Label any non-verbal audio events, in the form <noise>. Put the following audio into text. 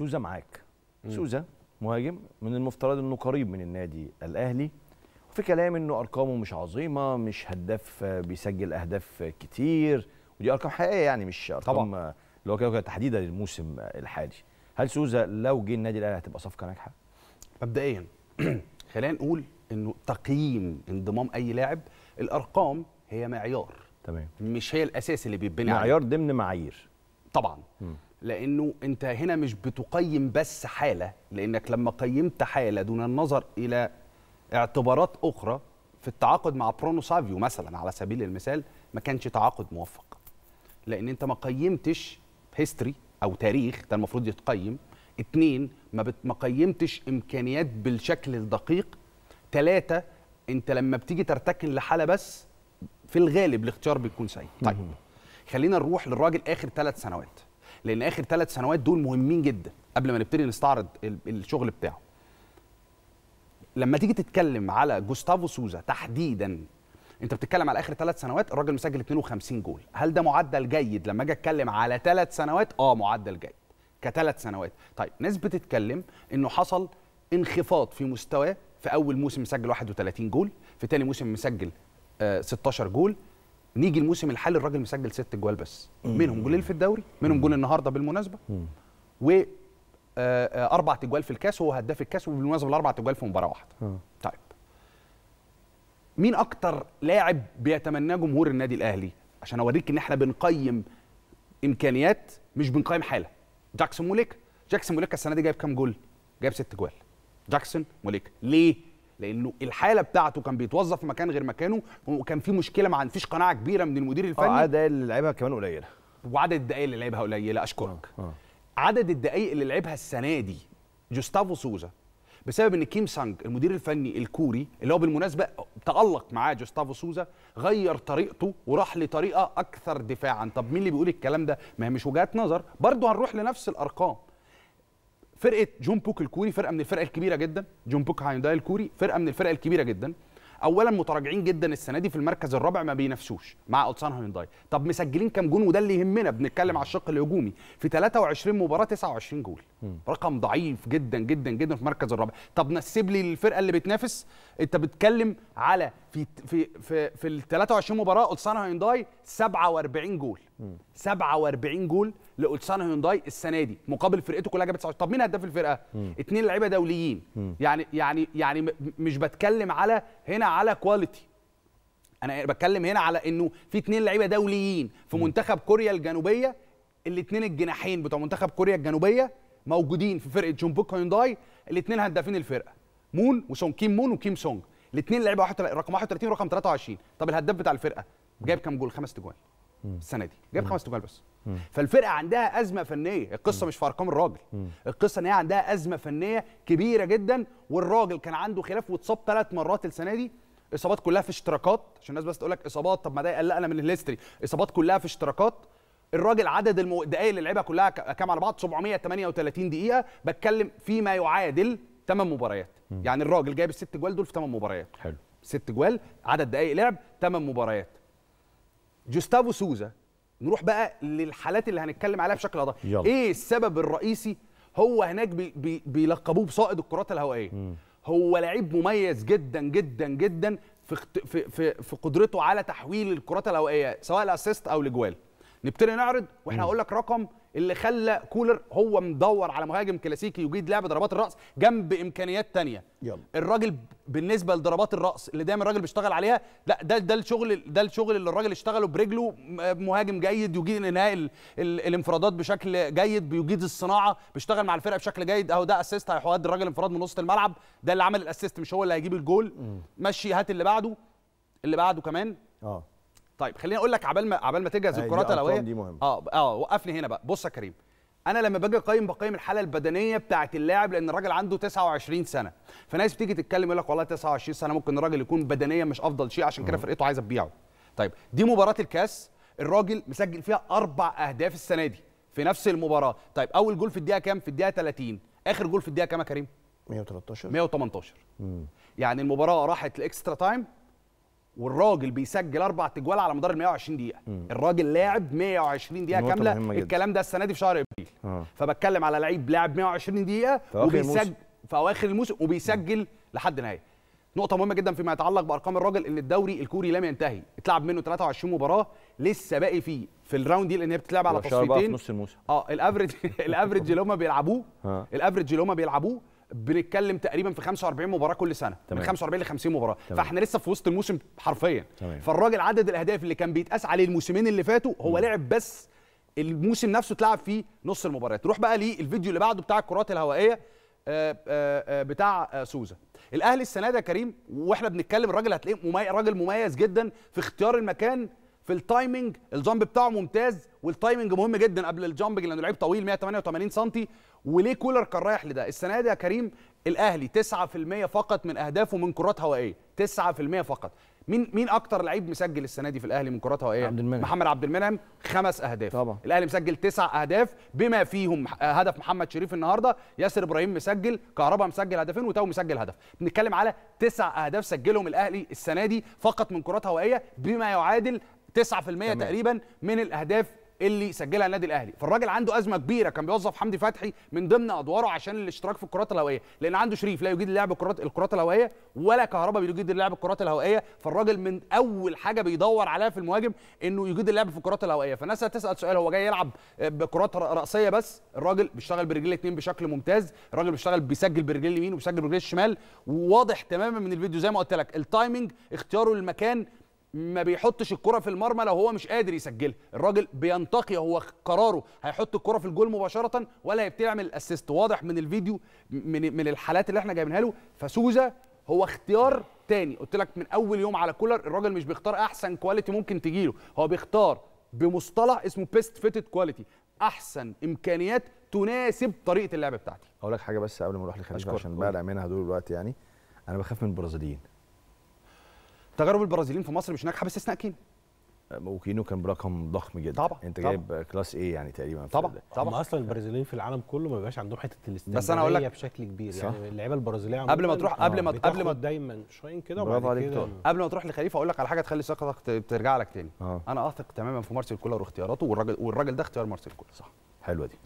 سوزا معاك سوزا مهاجم من المفترض انه قريب من النادي الاهلي وفي كلام انه ارقامه مش عظيمه مش هداف بيسجل اهداف كتير ودي ارقام حقيقيه يعني مش ارقام اللي هو تحديدا للموسم الحالي هل سوزا لو جه النادي الاهلي هتبقى صفقه ناجحه مبدئيا <clears throat> خلينا نقول انه تقييم انضمام اي لاعب الارقام هي معيار تمام مش هي الاساس اللي بيتبني معيار ضمن معايير طبعا م. لانه انت هنا مش بتقيم بس حاله لانك لما قيمت حاله دون النظر الى اعتبارات اخرى في التعاقد مع برونو سافيو مثلا على سبيل المثال ما كانش تعاقد موفق لان انت ما قيمتش هيستوري او تاريخ ده المفروض يتقيم اتنين ما, بت... ما قيمتش امكانيات بالشكل الدقيق ثلاثة انت لما بتيجي ترتكن لحالة بس في الغالب الاختيار بيكون سيء طيب خلينا نروح للراجل اخر ثلاث سنوات لان اخر ثلاث سنوات دول مهمين جدا قبل ما نبتدي نستعرض الشغل بتاعه لما تيجي تتكلم على جوستافو سوزا تحديدا انت بتتكلم على اخر ثلاث سنوات الراجل مسجل 52 جول هل ده معدل جيد لما اجي اتكلم على ثلاث سنوات اه معدل جيد كثلاث سنوات طيب ناس بتتكلم انه حصل انخفاض في مستواه في اول موسم مسجل 31 جول في ثاني موسم مسجل 16 آه، جول نيجي الموسم الحالي الراجل مسجل ست جوال بس منهم جولين في الدوري منهم جول النهارده بالمناسبه و آه، آه، اربع تجوال في الكاس هو هداف الكاس وبالمناسبه الاربع تجوال في مباراه واحده آه. طيب مين اكتر لاعب بيتمناه جمهور النادي الاهلي عشان اوريك ان احنا بنقيم امكانيات مش بنقيم حاله جاكسون موليكا جاكسون موليكا السنه دي جايب كام جول جايب ست جوال جاكسون موليكا ليه لانه الحاله بتاعته كان بيتوظف في مكان غير مكانه وكان في مشكله ما فيش قناعه كبيره من المدير آه، الفني اه الدقائق اللي لعبها كمان قليله وعدد الدقائق اللي لعبها قليله اشكرك أوه. آه. عدد الدقائق اللي لعبها السنه دي جوستافو سوزا بسبب ان كيم سانج المدير الفني الكوري اللي هو بالمناسبه تالق معاه جوستافو سوزا غير طريقته وراح لطريقه اكثر دفاعا طب مين اللي بيقول الكلام ده ما هي مش وجهات نظر برضه هنروح لنفس الارقام فرقه جون بوك الكوري فرقه من الفرق الكبيره جدا جون بوك هايونداي الكوري فرقه من الفرق الكبيره جدا اولا متراجعين جدا السنه دي في المركز الرابع ما بينافسوش مع اولسان هايونداي طب مسجلين كام جون وده اللي يهمنا بنتكلم على الشق الهجومي في 23 مباراه 29 جول م. رقم ضعيف جدا جدا جدا في المركز الرابع طب نسيب لي الفرقه اللي بتنافس انت بتتكلم على في في في, في ال 23 مباراه اولسان هايونداي 47 جول م. 47 جول لاولسان هيونداي السنه دي مقابل فرقته كلها جابت 19 طب مين هداف الفرقه اثنين لعيبه دوليين مم. يعني يعني يعني مش بتكلم على هنا على كواليتي انا بتكلم هنا على انه في اثنين لعيبه دوليين في مم. منتخب كوريا الجنوبيه الاثنين الجناحين بتوع منتخب كوريا الجنوبيه موجودين في فرقه جونبوك هيونداي الاثنين هدافين الفرقه مون وسون كيم مون وكيم سونج الاثنين لعيبه رقم 31 ورقم 23 طب الهداف بتاع الفرقه جايب كام جول خمس تجوان السنه دي جاب خمس تجوال بس فالفرقه عندها ازمه فنيه القصه مش في ارقام الراجل القصه ان هي عندها ازمه فنيه كبيره جدا والراجل كان عنده خلاف واتصاب ثلاث مرات السنه دي اصابات كلها في اشتراكات عشان الناس بس تقول لك اصابات طب ما ده يقلقنا من الهيستري اصابات كلها في اشتراكات الراجل عدد الدقائق اللي لعبها كلها كام على بعض 738 دقيقه بتكلم فيما يعادل 8 مباريات يعني الراجل جايب الست جوال دول في 8 مباريات حلو ست جوال عدد دقائق لعب 8 مباريات جوستافو سوزا نروح بقى للحالات اللي هنتكلم عليها بشكل ادق ايه السبب الرئيسي هو هناك بي بي بيلقبوه بصائد الكرات الهوائيه مم. هو لعيب مميز جدا جدا جدا في في في, في قدرته على تحويل الكرات الهوائيه سواء الاسيست او الاجوال نبتدي نعرض واحنا هقول لك رقم اللي خلى كولر هو مدور على مهاجم كلاسيكي يجيد لعب ضربات الراس جنب امكانيات تانية يلا. الراجل بالنسبه لضربات الراس اللي دايما الراجل بيشتغل عليها لا ده ده الشغل ده الشغل اللي الراجل اشتغله برجله مهاجم جيد يجيد انهاء الانفرادات بشكل جيد بيجيد الصناعه بيشتغل مع الفرقه بشكل جيد اهو ده اسيست هيودي الراجل انفراد من وسط الملعب ده اللي عمل الاسيست مش هو اللي هيجيب الجول م. مشي هات اللي بعده اللي بعده كمان اه طيب خليني اقول لك عبال ما عبال ما تجهز الكرات الاوليه دي مهم. اه اه وقفني هنا بقى بص يا كريم انا لما باجي اقيم بقيم الحاله البدنيه بتاعه اللاعب لان الراجل عنده 29 سنه فناس بتيجي تتكلم يقول لك والله 29 سنه ممكن الراجل يكون بدنيا مش افضل شيء عشان كده فرقته عايزه تبيعه طيب دي مباراه الكاس الراجل مسجل فيها اربع اهداف السنه دي في نفس المباراه طيب اول جول في الدقيقه كام في الدقيقه 30 اخر جول في الدقيقه كام يا كريم 113 118 مم. يعني المباراه راحت لاكسترا تايم والراجل بيسجل اربع تجوال على مدار ال 120 دقيقه مم. الراجل لاعب 120 دقيقه كامله الكلام ده السنه دي في شهر ابريل آه. فبتكلم على لعيب لاعب 120 دقيقه وبيسجل في اواخر الموسم وبيسجل مم. لحد نهايه نقطه مهمه جدا فيما يتعلق بارقام الراجل ان الدوري الكوري لم ينتهي اتلعب منه 23 مباراه لسه باقي فيه في الراوند دي لان هي بتتلعب على تصفيتين في نص الموسم اه الافريج <laughs> الافريج اللي هم بيلعبوه آه. الافريج اللي هم بيلعبوه بنتكلم تقريبا في 45 مباراه كل سنه تمام. من 45 ل 50 مباراه تمام. فاحنا لسه في وسط الموسم حرفيا تمام. فالراجل عدد الاهداف اللي كان بيتقاس عليه الموسمين اللي فاتوا هو مم. لعب بس الموسم نفسه اتلعب فيه نص المباريات روح بقى للفيديو اللي بعده بتاع الكرات الهوائيه آه، آه، آه، بتاع سوزا الاهلي السنه ده كريم واحنا بنتكلم الراجل هتلاقيه مميز راجل مميز جدا في اختيار المكان في التايمنج الجامب بتاعه ممتاز والتايمنج مهم جدا قبل الجامب لانه لعيب طويل 188 سم وليه كولر كان رايح لده السنه دي يا كريم الاهلي 9% فقط من اهدافه من كرات هوائيه 9% فقط مين مين اكتر لعيب مسجل السنه دي في الاهلي من كرات هوائيه عبد المنعم محمد عبد المنعم خمس اهداف طبعا الاهلي مسجل تسع اهداف بما فيهم هدف محمد شريف النهارده ياسر ابراهيم مسجل كهربا مسجل هدفين وتاو مسجل هدف بنتكلم على تسع اهداف سجلهم الاهلي السنه دي فقط من كرات هوائيه بما يعادل 9% تمام. تقريبا من الاهداف اللي سجلها النادي الاهلي فالراجل عنده ازمه كبيره كان بيوظف حمدي فتحي من ضمن ادواره عشان الاشتراك في الكرات الهوائيه لان عنده شريف لا يجيد لعب الكرات الكرات الهوائيه ولا كهربا بيجيد لعب الكرات الهوائيه فالراجل من اول حاجه بيدور عليها في المهاجم انه يجيد اللعب في الكرات الهوائيه فالناس هتسال سؤال هو جاي يلعب بكرات راسيه بس الراجل بيشتغل برجلين الاثنين بشكل ممتاز الراجل بيشتغل بيسجل برجلين اليمين وبيسجل برجلين الشمال وواضح تماما من الفيديو زي ما قلت لك التايمنج اختياره للمكان ما بيحطش الكره في المرمى لو هو مش قادر يسجلها الراجل بينتقي هو قراره هيحط الكره في الجول مباشره ولا هيبتدي يعمل الاسيست واضح من الفيديو من من الحالات اللي احنا جايبينها له فسوزا هو اختيار تاني قلت لك من اول يوم على كولر الراجل مش بيختار احسن كواليتي ممكن تجيله هو بيختار بمصطلح اسمه بيست فيتد كواليتي احسن امكانيات تناسب طريقه اللعب بتاعتي اقول لك حاجه بس قبل ما نروح لخليفه عشان بقلع منها دول الوقت يعني انا بخاف من البرازيليين تجارب البرازيليين في مصر مش ناجحه باستثناء كينو أه، وكينو كان برقم ضخم جدا طبعا انت طبعا. جايب كلاس ايه يعني تقريبا طبعا طبعا هم اصلا البرازيليين في العالم كله ما بيبقاش عندهم حته الاستمراريه بس انا اقول لك بشكل كبير صح. يعني اللعيبه البرازيليه قبل ما تروح قبل ما قبل ما دايما شوين كده وبعد كده قبل ما تروح لخليفه اقول لك على حاجه تخلي ثقتك ترجع لك تاني آه. انا اثق تماما في مارسيل كولر واختياراته والراجل والراجل ده اختيار مارسيل كولر صح حلوه دي